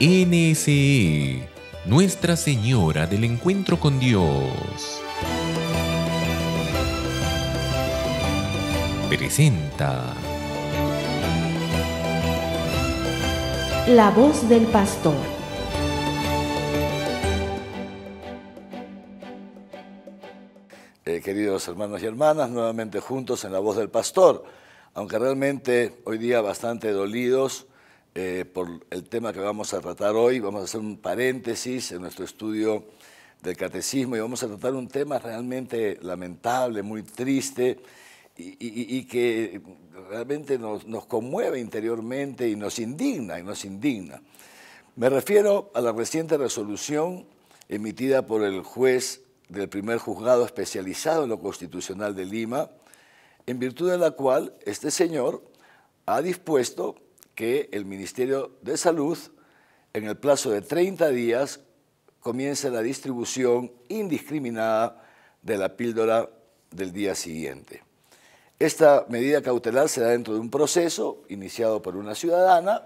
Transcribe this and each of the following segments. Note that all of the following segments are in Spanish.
NSE, Nuestra Señora del Encuentro con Dios. Presenta La voz del pastor. Eh, queridos hermanos y hermanas, nuevamente juntos en la voz del pastor, aunque realmente hoy día bastante dolidos eh, por el tema que vamos a tratar hoy. Vamos a hacer un paréntesis en nuestro estudio del catecismo y vamos a tratar un tema realmente lamentable, muy triste y, que realmente nos, nos conmueve interiormente y nos indigna, y nos indigna. Me refiero a la reciente resolución emitida por el juez del primer juzgado especializado en lo constitucional de Lima, en virtud de la cual este señor ha dispuesto que el Ministerio de Salud, en el plazo de 30 días, comience la distribución indiscriminada de la píldora del día siguiente. Esta medida cautelar se da dentro de un proceso iniciado por una ciudadana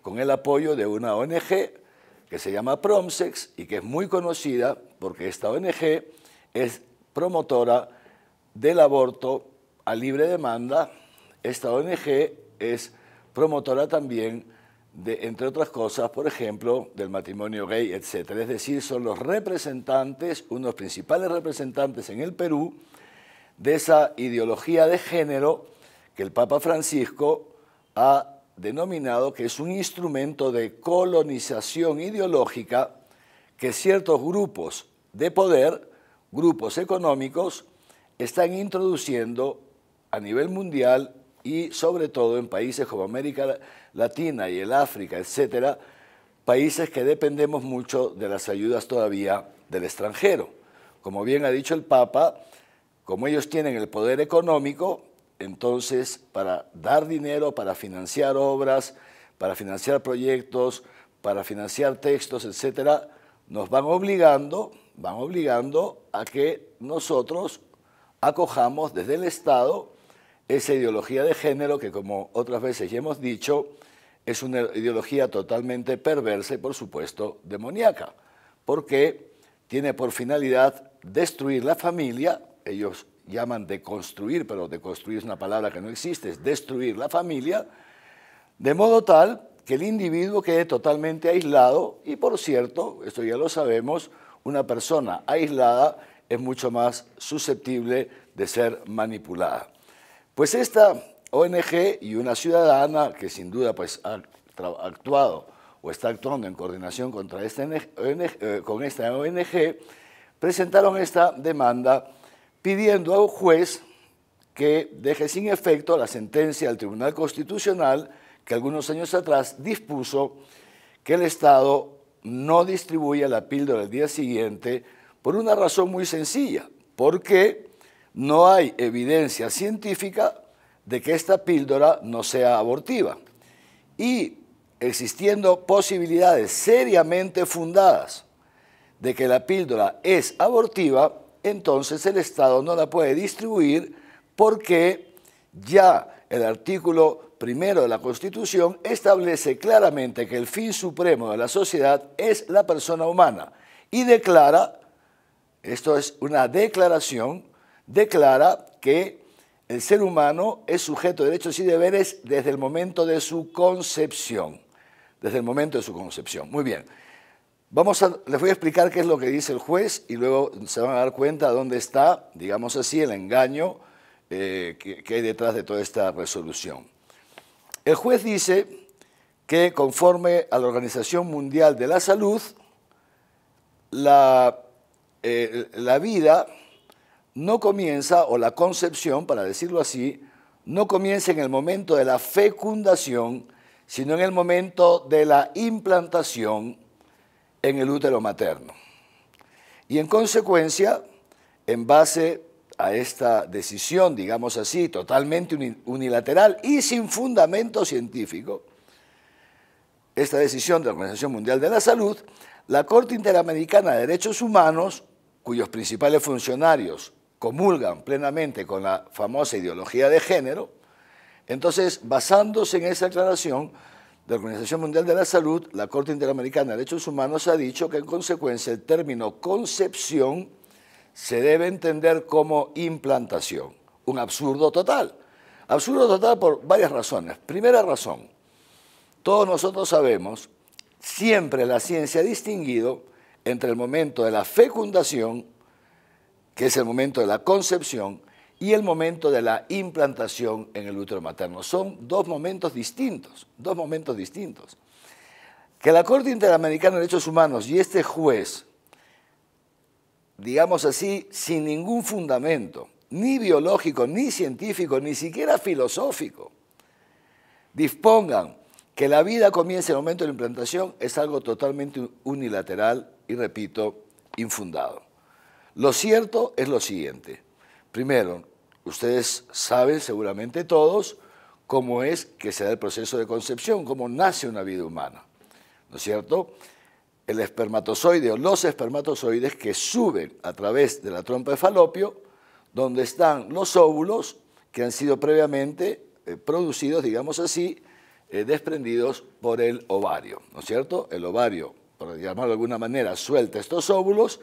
con el apoyo de una ONG que se llama Promsex y que es muy conocida porque esta ONG es promotora del aborto a libre demanda. Esta ONG es promotora también, de, entre otras cosas, por ejemplo, del matrimonio gay, etc. Es decir, son los representantes, unos principales representantes en el Perú, de esa ideología de género que el Papa Francisco ha denominado que es un instrumento de colonización ideológica que ciertos grupos de poder, grupos económicos, están introduciendo a nivel mundial y sobre todo en países como América Latina y el África, etcétera, países que dependemos mucho de las ayudas todavía del extranjero. Como bien ha dicho el Papa, como ellos tienen el poder económico, entonces para dar dinero, para financiar obras, para financiar proyectos, para financiar textos, etcétera, nos van obligando, van obligando a que nosotros acojamos desde el Estado esa ideología de género que, como otras veces ya hemos dicho, es una ideología totalmente perversa y, por supuesto, demoníaca, porque tiene por finalidad destruir la familia, ellos llaman deconstruir, pero deconstruir es una palabra que no existe, es destruir la familia, de modo tal que el individuo quede totalmente aislado y, por cierto, esto ya lo sabemos, una persona aislada es mucho más susceptible de ser manipulada. Pues esta ONG y una ciudadana que sin duda pues, ha actuado o está actuando en coordinación contra este eh, con esta ONG, presentaron esta demanda pidiendo a un juez que deje sin efecto la sentencia del Tribunal Constitucional que algunos años atrás dispuso que el Estado no distribuya la píldora el día siguiente por una razón muy sencilla, porque no hay evidencia científica de que esta píldora no sea abortiva. Y existiendo posibilidades seriamente fundadas de que la píldora es abortiva, entonces el Estado no la puede distribuir porque ya el artículo primero de la Constitución establece claramente que el fin supremo de la sociedad es la persona humana y declara, esto es una declaración, declara que el ser humano es sujeto de derechos y deberes desde el momento de su concepción. Desde el momento de su concepción. Muy bien. Vamos a, les voy a explicar qué es lo que dice el juez y luego se van a dar cuenta dónde está, digamos así, el engaño eh, que, hay detrás de toda esta resolución. El juez dice que conforme a la Organización Mundial de la Salud, la, eh, la vida no comienza, o la concepción, para decirlo así, no comienza en el momento de la fecundación, sino en el momento de la implantación en el útero materno. Y en consecuencia, en base a esta decisión, digamos así, totalmente unilateral y sin fundamento científico, esta decisión de la Organización Mundial de la Salud, la Corte Interamericana de Derechos Humanos, cuyos principales funcionarios comulgan plenamente con la famosa ideología de género, entonces, basándose en esa aclaración de la Organización Mundial de la Salud, la Corte Interamericana de Derechos Humanos ha dicho que en consecuencia el término concepción se debe entender como implantación. Un absurdo total. Absurdo total por varias razones. Primera razón, todos nosotros sabemos, siempre la ciencia ha distinguido entre el momento de la fecundación que es el momento de la concepción y el momento de la implantación en el útero materno. Son dos momentos distintos, dos momentos distintos. Que la Corte Interamericana de Derechos Humanos y este juez, digamos así, sin ningún fundamento, ni biológico, ni científico, ni siquiera filosófico, dispongan que la vida comience en el momento de la implantación es algo totalmente unilateral y, repito, infundado. Lo cierto es lo siguiente. Primero, ustedes saben seguramente todos cómo es que se da el proceso de concepción, cómo nace una vida humana. ¿No es cierto? El espermatozoide o los espermatozoides que suben a través de la trompa de falopio, donde están los óvulos que han sido previamente eh, producidos, digamos así, eh, desprendidos por el ovario. ¿No es cierto? El ovario, por llamarlo de alguna manera, suelta estos óvulos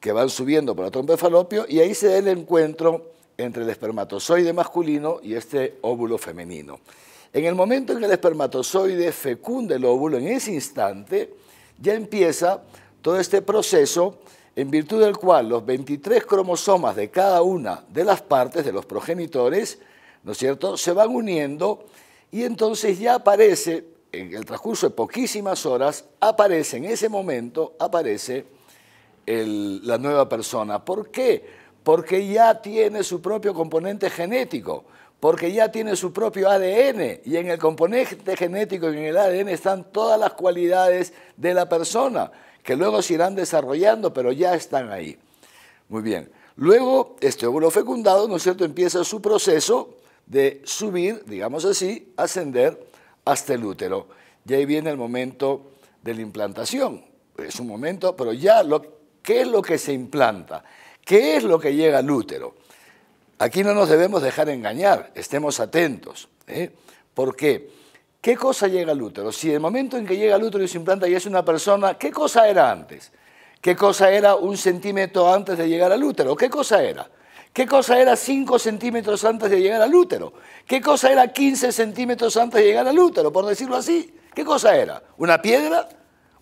que van subiendo por la trompa de falopio y ahí se da el encuentro entre el espermatozoide masculino y este óvulo femenino. En el momento en que el espermatozoide fecunda el óvulo, en ese instante ya empieza todo este proceso en virtud del cual los 23 cromosomas de cada una de las partes de los progenitores, ¿no es cierto?, se van uniendo y entonces ya aparece, en el transcurso de poquísimas horas, aparece en ese momento, aparece la nueva persona. ¿Por qué? Porque ya tiene su propio componente genético, porque ya tiene su propio ADN y en el componente genético y en el ADN están todas las cualidades de la persona que luego se irán desarrollando, pero ya están ahí. Muy bien. Luego, este óvulo fecundado, ¿no es cierto?, empieza su proceso de subir, digamos así, ascender hasta el útero. Y ahí viene el momento de la implantación. Es un momento, pero ya lo ¿Qué es lo que se implanta? ¿Qué es lo que llega al útero? Aquí no nos debemos dejar engañar, estemos atentos. ¿eh? ¿Por qué? cosa llega al útero? Si el momento en que llega al útero y se implanta y es una persona, ¿qué cosa era antes? ¿Qué cosa era un centímetro antes de llegar al útero? ¿Qué cosa era? ¿Qué cosa era cinco centímetros antes de llegar al útero? ¿Qué cosa era 15 centímetros antes de llegar al útero, por decirlo así? ¿Qué cosa era? ¿Una piedra?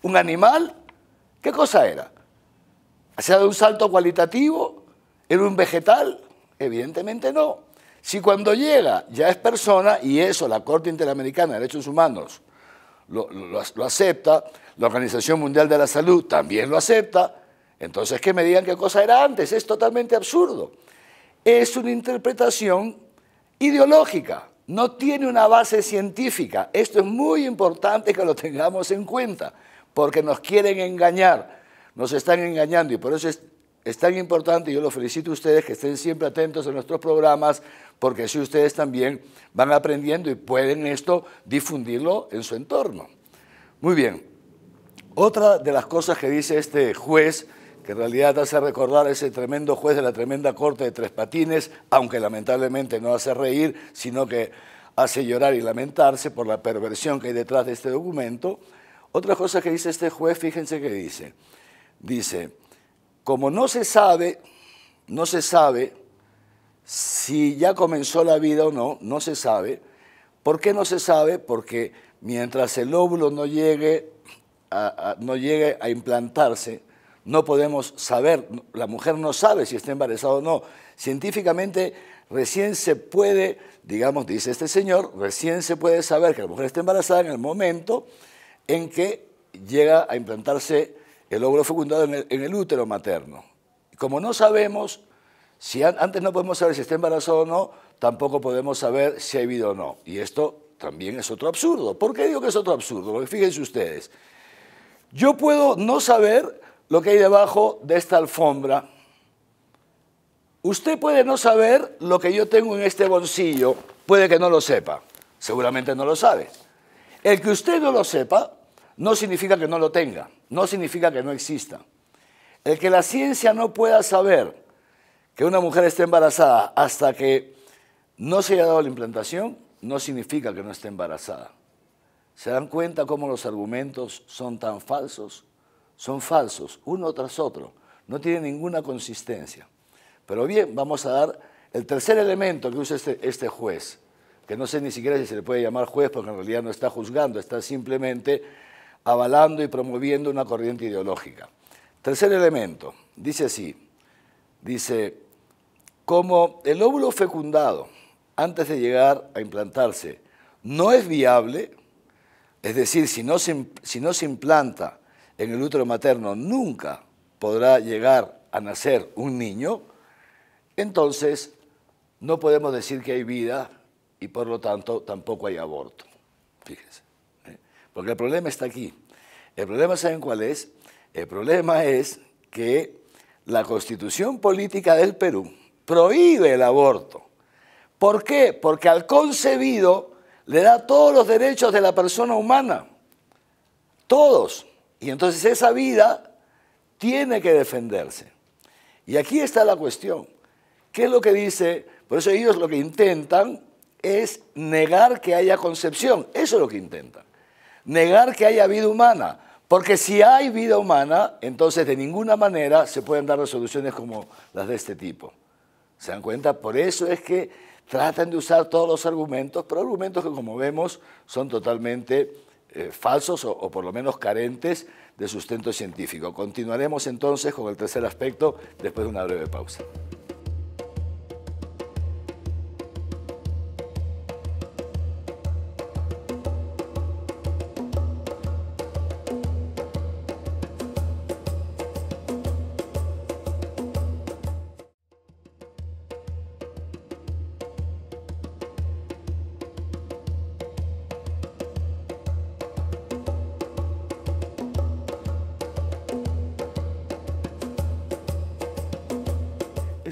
¿Un animal? ¿Qué cosa era? ha un salto cualitativo en un vegetal? Evidentemente no. Si cuando llega ya es persona, y eso la Corte Interamericana de Derechos Humanos lo, lo acepta, la Organización Mundial de la Salud también lo acepta, entonces que me digan qué cosa era antes, es totalmente absurdo. Es una interpretación ideológica, no tiene una base científica. Esto es muy importante que lo tengamos en cuenta, porque nos quieren engañar nos están engañando y por eso es, tan importante, yo lo felicito a ustedes que estén siempre atentos a nuestros programas, porque así ustedes también van aprendiendo y pueden esto difundirlo en su entorno. Muy bien, otra de las cosas que dice este juez, que en realidad hace recordar a ese tremendo juez de la tremenda corte de Tres Patines, aunque lamentablemente no hace reír, sino que hace llorar y lamentarse por la perversión que hay detrás de este documento. Otra cosa que dice este juez, fíjense que dice, Dice, como no se sabe, no se sabe si ya comenzó la vida o no, no se sabe. ¿Por qué no se sabe? Porque mientras el óvulo no llegue a, no llegue a implantarse, no podemos saber, la mujer no sabe si está embarazada o no. Científicamente recién se puede, digamos, dice este señor, recién se puede saber que la mujer está embarazada en el momento en que llega a implantarse el óvulo fue fecundado en el, útero materno. Como no sabemos, si antes no podemos saber si está embarazado o no, tampoco podemos saber si ha habido o no. Y esto también es otro absurdo. ¿Por qué digo que es otro absurdo? Porque fíjense ustedes, yo puedo no saber lo que hay debajo de esta alfombra. Usted puede no saber lo que yo tengo en este bolsillo, puede que no lo sepa, seguramente no lo sabe. El que usted no lo sepa no significa que no lo tenga, no significa que no exista. El que la ciencia no pueda saber que una mujer esté embarazada hasta que no se haya dado la implantación, no significa que no esté embarazada. ¿Se dan cuenta cómo los argumentos son tan falsos? Son falsos, uno tras otro. No tienen ninguna consistencia. Pero bien, vamos a dar el tercer elemento que usa este, este juez, que no sé ni siquiera si se le puede llamar juez porque en realidad no está juzgando, está simplemente avalando y promoviendo una corriente ideológica. Tercer elemento, dice así, dice, como el óvulo fecundado antes de llegar a implantarse no es viable, es decir, si no se, si no se implanta en el útero materno nunca podrá llegar a nacer un niño, entonces no podemos decir que hay vida y por lo tanto tampoco hay aborto. Fíjense. Porque el problema está aquí. El problema, ¿saben cuál es? El problema es que la constitución política del Perú prohíbe el aborto. ¿Por qué? Porque al concebido le da todos los derechos de la persona humana. Todos. Y entonces esa vida tiene que defenderse. Y aquí está la cuestión. ¿Qué es lo que dice? Por eso ellos lo que intentan es negar que haya concepción. Eso es lo que intentan negar que haya vida humana. Porque si hay vida humana, entonces de ninguna manera se pueden dar resoluciones como las de este tipo. ¿Se dan cuenta? Por eso es que tratan de usar todos los argumentos, pero argumentos que como vemos son totalmente eh, falsos o por lo menos carentes de sustento científico. Continuaremos entonces con el tercer aspecto después de una breve pausa.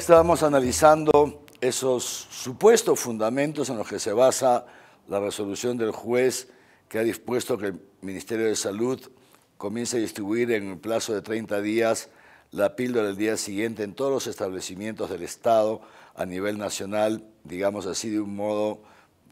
estábamos analizando esos supuestos fundamentos en los que se basa la resolución del juez que ha dispuesto que el Ministerio de Salud comience a distribuir en el plazo de 30 días la píldora del día siguiente en todos los establecimientos del Estado a nivel nacional, digamos así, de un modo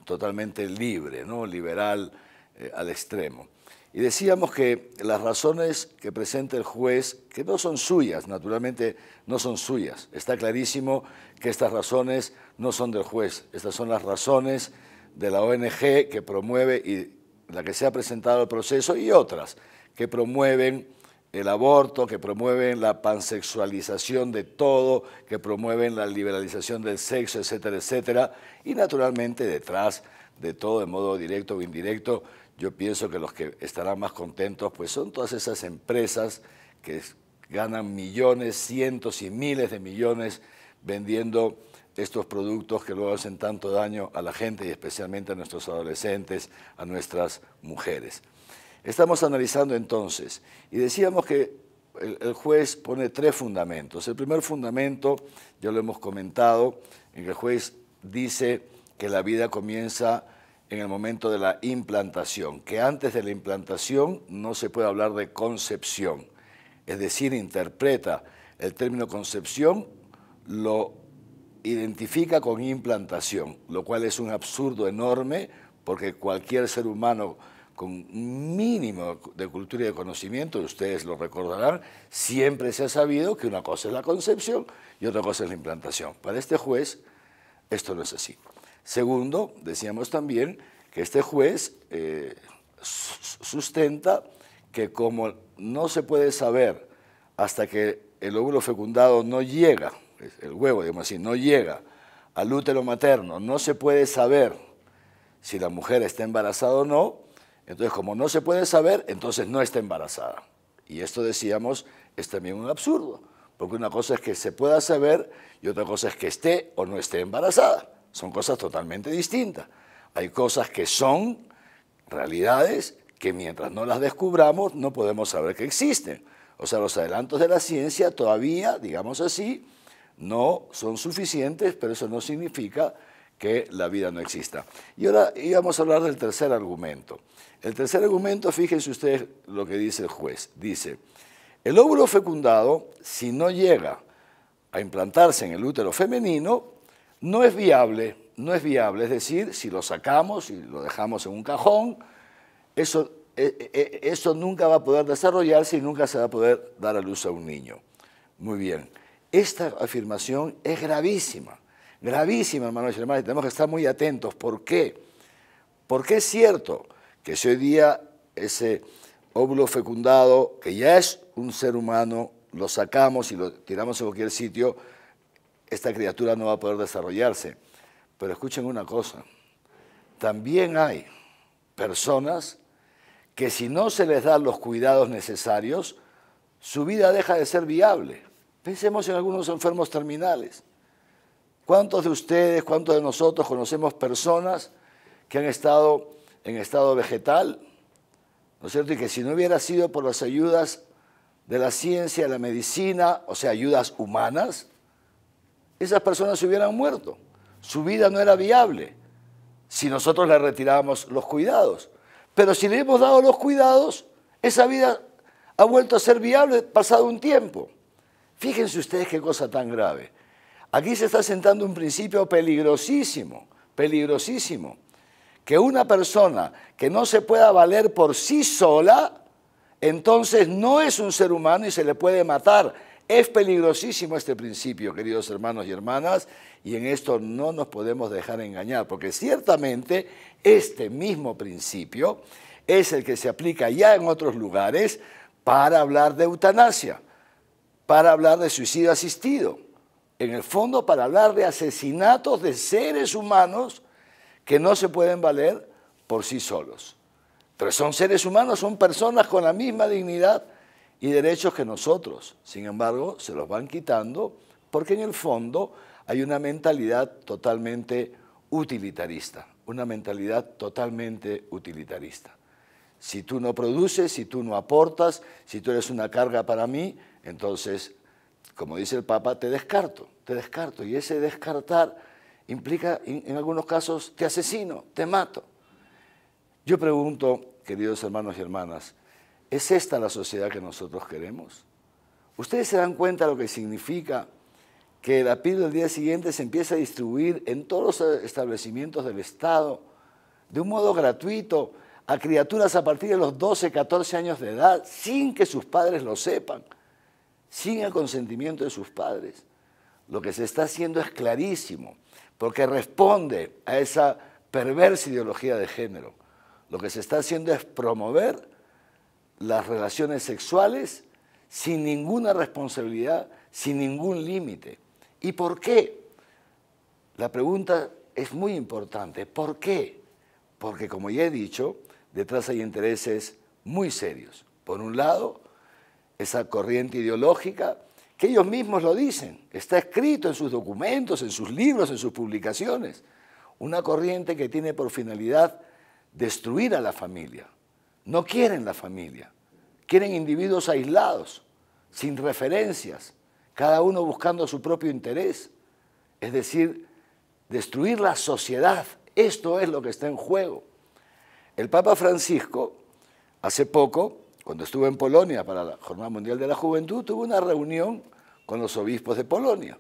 totalmente libre, ¿no? liberal eh, al extremo. Y decíamos que las razones que presenta el juez, que no son suyas, naturalmente no son suyas, está clarísimo que estas razones no son del juez, estas son las razones de la ONG que promueve y la que se ha presentado el proceso y otras que promueven el aborto, que promueven la pansexualización de todo, que promueven la liberalización del sexo, etcétera, etcétera, y naturalmente detrás de todo, de modo directo o indirecto, yo pienso que los que estarán más contentos pues son todas esas empresas que ganan millones, cientos y miles de millones vendiendo estos productos que luego hacen tanto daño a la gente y especialmente a nuestros adolescentes, a nuestras mujeres. Estamos analizando entonces y decíamos que el, el juez pone tres fundamentos. El primer fundamento, ya lo hemos comentado, en que el juez dice que la vida comienza en el momento de la implantación, que antes de la implantación no se puede hablar de concepción, es decir, interpreta el término concepción, lo identifica con implantación, lo cual es un absurdo enorme porque cualquier ser humano con mínimo de cultura y de conocimiento, ustedes lo recordarán, siempre se ha sabido que una cosa es la concepción y otra cosa es la implantación. Para este juez, esto no es así. Segundo, decíamos también que este juez eh, sustenta que como no se puede saber hasta que el óvulo fecundado no llega, el huevo, digamos así, no llega al útero materno, no se puede saber si la mujer está embarazada o no, entonces como no se puede saber, entonces no está embarazada. Y esto decíamos es también un absurdo, porque una cosa es que se pueda saber y otra cosa es que esté o no esté embarazada. Son cosas totalmente distintas. Hay cosas que son realidades que mientras no las descubramos no podemos saber que existen. O sea, los adelantos de la ciencia todavía, digamos así, no son suficientes, pero eso no significa que la vida no exista. Y ahora íbamos a hablar del tercer argumento. El tercer argumento, fíjense ustedes lo que dice el juez. Dice, el óvulo fecundado, si no llega a implantarse en el útero femenino, no es viable, no es viable, es decir, si lo sacamos y lo dejamos en un cajón, eso, eh, eh, eh, eso nunca va a poder desarrollarse y nunca se va a poder dar a luz a un niño. Muy bien, esta afirmación es gravísima, gravísima, hermanos y hermanas, tenemos que estar muy atentos. ¿Por qué? Porque es cierto que si hoy día ese óvulo fecundado, que ya es un ser humano, lo sacamos y lo tiramos a cualquier sitio, esta criatura no va a poder desarrollarse. Pero escuchen una cosa, también hay personas que si no se les dan los cuidados necesarios, su vida deja de ser viable. Pensemos en algunos enfermos terminales. ¿Cuántos de ustedes, cuántos de nosotros conocemos personas que han estado en estado vegetal? ¿No es cierto? Y que si no hubiera sido por las ayudas de la ciencia, de la medicina, o sea, ayudas humanas, esas personas se hubieran muerto. Su vida no era viable si nosotros le retirábamos los cuidados. Pero si le hemos dado los cuidados, esa vida ha vuelto a ser viable pasado un tiempo. Fíjense ustedes qué cosa tan grave. Aquí se está sentando un principio peligrosísimo, peligrosísimo, que una persona que no se pueda valer por sí sola, entonces no es un ser humano y se le puede matar es peligrosísimo este principio, queridos hermanos y hermanas, y en esto no nos podemos dejar engañar, porque ciertamente este mismo principio es el que se aplica ya en otros lugares para hablar de eutanasia, para hablar de suicidio asistido, en el fondo para hablar de asesinatos de seres humanos que no se pueden valer por sí solos. Pero son seres humanos, son personas con la misma dignidad y derechos que nosotros, sin embargo, se los van quitando porque en el fondo hay una mentalidad totalmente utilitarista, una mentalidad totalmente utilitarista. Si tú no produces, si tú no aportas, si tú eres una carga para mí, entonces, como dice el Papa, te descarto, te descarto. Y ese descartar implica, en algunos casos, te asesino, te mato. Yo pregunto, queridos hermanos y hermanas, ¿Es esta la sociedad que nosotros queremos? ¿Ustedes se dan cuenta de lo que significa que la píldora del día siguiente se empieza a distribuir en todos los establecimientos del Estado de un modo gratuito a criaturas a partir de los 12, 14 años de edad, sin que sus padres lo sepan, sin el consentimiento de sus padres? Lo que se está haciendo es clarísimo, porque responde a esa perversa ideología de género. Lo que se está haciendo es promover las relaciones sexuales sin ninguna responsabilidad, sin ningún límite. ¿Y por qué? La pregunta es muy importante. ¿Por qué? Porque como ya he dicho, detrás hay intereses muy serios. Por un lado, esa corriente ideológica, que ellos mismos lo dicen, está escrito en sus documentos, en sus libros, en sus publicaciones. Una corriente que tiene por finalidad destruir a la familia, no quieren la familia, quieren individuos aislados, sin referencias, cada uno buscando su propio interés. Es decir, destruir la sociedad. Esto es lo que está en juego. El Papa Francisco, hace poco, cuando estuvo en Polonia para la Jornada Mundial de la Juventud, tuvo una reunión con los obispos de Polonia.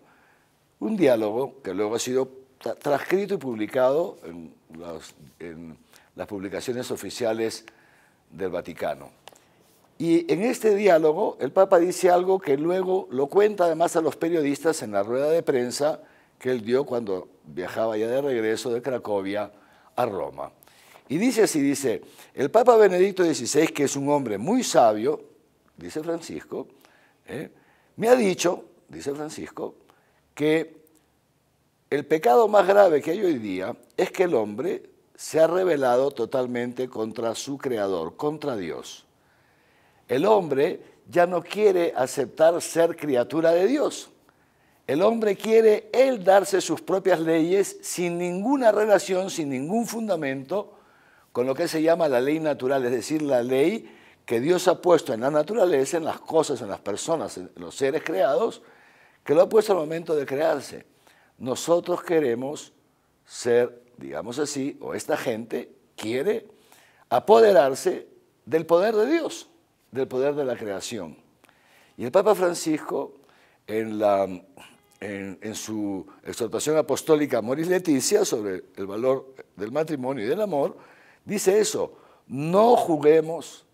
Un diálogo que luego ha sido transcrito y publicado en, en las publicaciones oficiales del Vaticano. Y en este diálogo el Papa dice algo que luego lo cuenta además a los periodistas en la rueda de prensa que él dio cuando viajaba ya de regreso de Cracovia a Roma. Y dice así, dice, el Papa Benedicto XVI, que es un hombre muy sabio, dice Francisco, eh, me ha dicho, dice Francisco, que el pecado más grave que hay hoy día es que el hombre se ha rebelado totalmente contra su creador, contra Dios. El hombre ya no quiere aceptar ser criatura de Dios. El hombre quiere él darse sus propias leyes sin ninguna relación, sin ningún fundamento con lo que se llama la ley natural, es decir, la ley que Dios ha puesto en la naturaleza, en las cosas, en las personas, en los seres creados, que lo ha puesto al momento de crearse. Nosotros queremos ser digamos así, o esta gente quiere apoderarse del poder de Dios, del poder de la creación. Y el Papa Francisco, en, su exhortación apostólica Moris Leticia sobre el valor del matrimonio y del amor, dice eso, no juguemos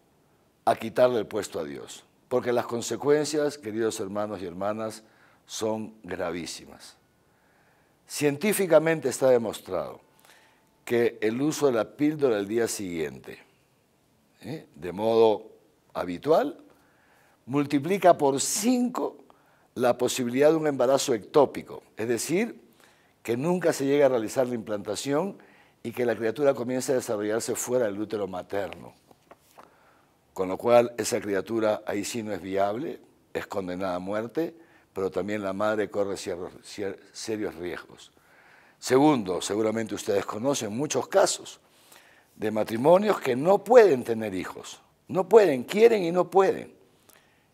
a quitarle el puesto a Dios, porque las consecuencias, queridos hermanos y hermanas, son gravísimas. Científicamente está demostrado que el uso de la píldora al día siguiente, ¿eh? de modo habitual, multiplica por 5 la posibilidad de un embarazo ectópico, es decir, que nunca se llega a realizar la implantación y que la criatura comience a desarrollarse fuera del útero materno. Con lo cual, esa criatura ahí sí no es viable, es condenada a muerte, pero también la madre corre serios riesgos. Segundo, seguramente ustedes conocen muchos casos de matrimonios que no pueden tener hijos. No pueden, quieren y no pueden.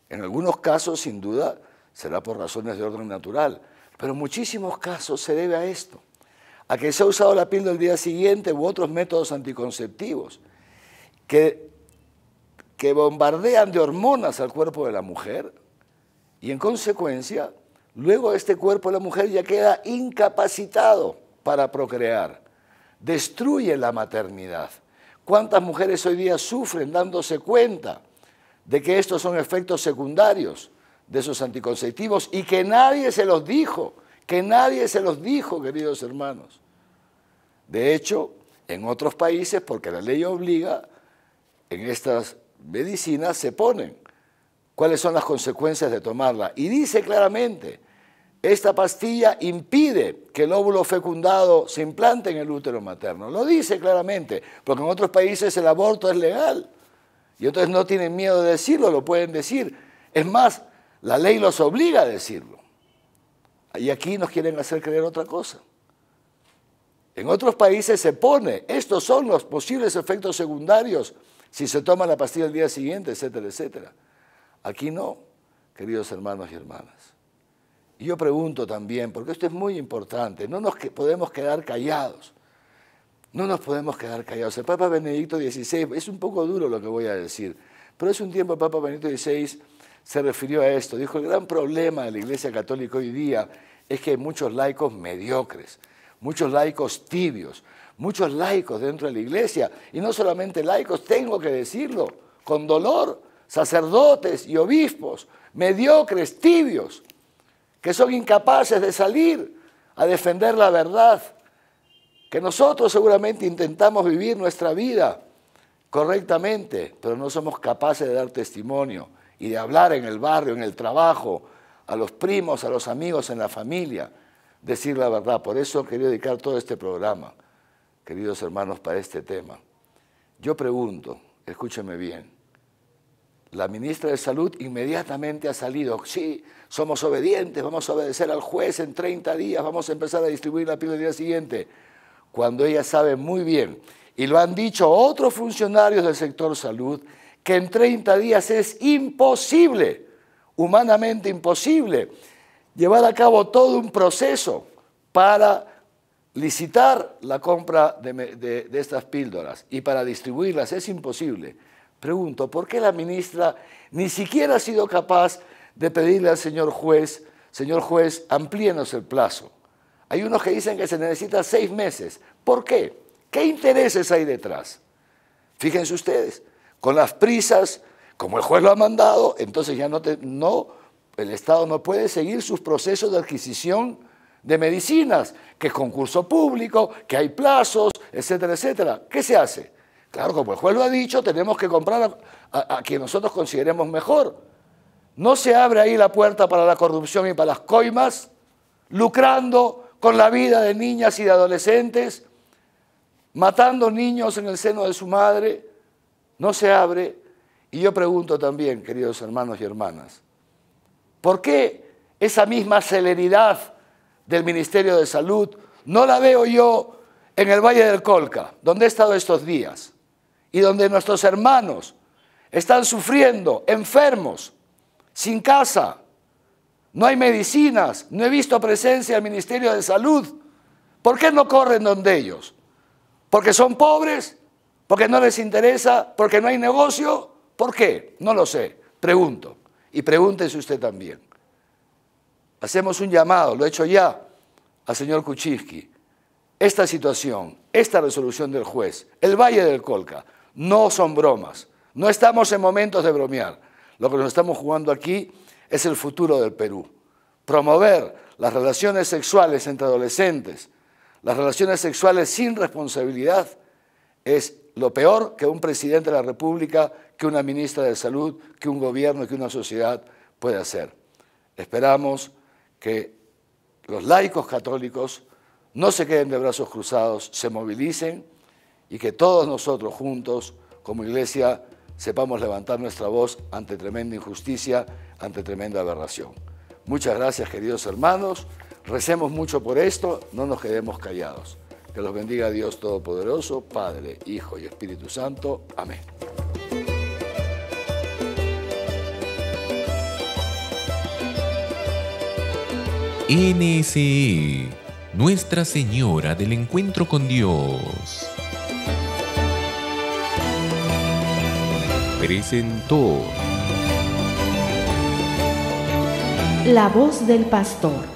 En algunos casos, sin duda, será por razones de orden natural, pero en muchísimos casos se debe a esto, a que se ha usado la píldora el día siguiente u otros métodos anticonceptivos que, que bombardean de hormonas al cuerpo de la mujer y en consecuencia Luego este cuerpo de la mujer ya queda incapacitado para procrear. Destruye la maternidad. ¿Cuántas mujeres hoy día sufren dándose cuenta de que estos son efectos secundarios de esos anticonceptivos y que nadie se los dijo, que nadie se los dijo, queridos hermanos? De hecho, en otros países, porque la ley obliga, en estas medicinas se ponen cuáles son las consecuencias de tomarla. Y dice claramente, esta pastilla impide que el óvulo fecundado se implante en el útero materno. Lo dice claramente, porque en otros países el aborto es legal. Y entonces no tienen miedo de decirlo, lo pueden decir. Es más, la ley los obliga a decirlo. Y aquí nos quieren hacer creer otra cosa. En otros países se pone, estos son los posibles efectos secundarios si se toma la pastilla el día siguiente, etcétera, etcétera. Aquí no, queridos hermanos y hermanas. Y yo pregunto también, porque esto es muy importante, no nos podemos quedar callados. No nos podemos quedar callados. El Papa Benedicto XVI, es un poco duro lo que voy a decir, pero hace un tiempo el Papa Benedicto XVI se refirió a esto. Dijo, el gran problema de la Iglesia Católica hoy día es que hay muchos laicos mediocres, muchos laicos tibios, muchos laicos dentro de la Iglesia. Y no solamente laicos, tengo que decirlo, con dolor, sacerdotes y obispos, mediocres, tibios que son incapaces de salir a defender la verdad, que nosotros seguramente intentamos vivir nuestra vida correctamente, pero no somos capaces de dar testimonio y de hablar en el barrio, en el trabajo, a los primos, a los amigos, en la familia, decir la verdad. Por eso quería dedicar todo este programa, queridos hermanos, para este tema. Yo pregunto, escúcheme bien, la ministra de Salud inmediatamente ha salido, sí, somos obedientes, vamos a obedecer al juez en 30 días, vamos a empezar a distribuir la píldora el día siguiente, cuando ella sabe muy bien, y lo han dicho otros funcionarios del sector salud, que en 30 días es imposible, humanamente imposible, llevar a cabo todo un proceso para licitar la compra de, de estas píldoras y para distribuirlas, es imposible. Pregunto, ¿por qué la ministra ni siquiera ha sido capaz de pedirle al señor juez, señor juez, amplíenos el plazo? Hay unos que dicen que se necesita seis meses. ¿Por qué? ¿Qué intereses hay detrás? Fíjense ustedes, con las prisas, como el juez lo ha mandado, entonces ya no, no el Estado no puede seguir sus procesos de adquisición de medicinas, que es concurso público, que hay plazos, etcétera, etcétera. ¿Qué se hace? Claro, como el juez lo ha dicho, tenemos que comprar a, quien nosotros consideremos mejor. No se abre ahí la puerta para la corrupción y para las coimas, lucrando con la vida de niñas y de adolescentes, matando niños en el seno de su madre. No se abre. Y yo pregunto también, queridos hermanos y hermanas, ¿por qué esa misma celeridad del Ministerio de Salud no la veo yo en el Valle del Colca, donde he estado estos días? y donde nuestros hermanos están sufriendo, enfermos, sin casa, no hay medicinas, no he visto presencia del Ministerio de Salud. ¿Por qué no corren donde ellos? ¿Porque son pobres? ¿Porque no les interesa? ¿Porque no hay negocio? ¿Por qué? No lo sé. Pregunto. Y pregúntese usted también. Hacemos un llamado, lo he hecho ya, al señor Kuczynski. Esta situación, esta resolución del juez, el Valle del Colca, no son bromas. No estamos en momentos de bromear. Lo que nos estamos jugando aquí es el futuro del Perú. Promover las relaciones sexuales entre adolescentes, las relaciones sexuales sin responsabilidad, es lo peor que un presidente de la República, que una ministra de Salud, que un gobierno, que una sociedad puede hacer. Esperamos que los laicos católicos no se queden de brazos cruzados, se movilicen y que todos nosotros juntos, como iglesia, sepamos levantar nuestra voz ante tremenda injusticia, ante tremenda aberración. Muchas gracias, queridos hermanos. Recemos mucho por esto, no nos quedemos callados. Que los bendiga Dios Todopoderoso, Padre, Hijo y Espíritu Santo. Amén. Nuestra Señora del Encuentro con Dios. presentó La voz del pastor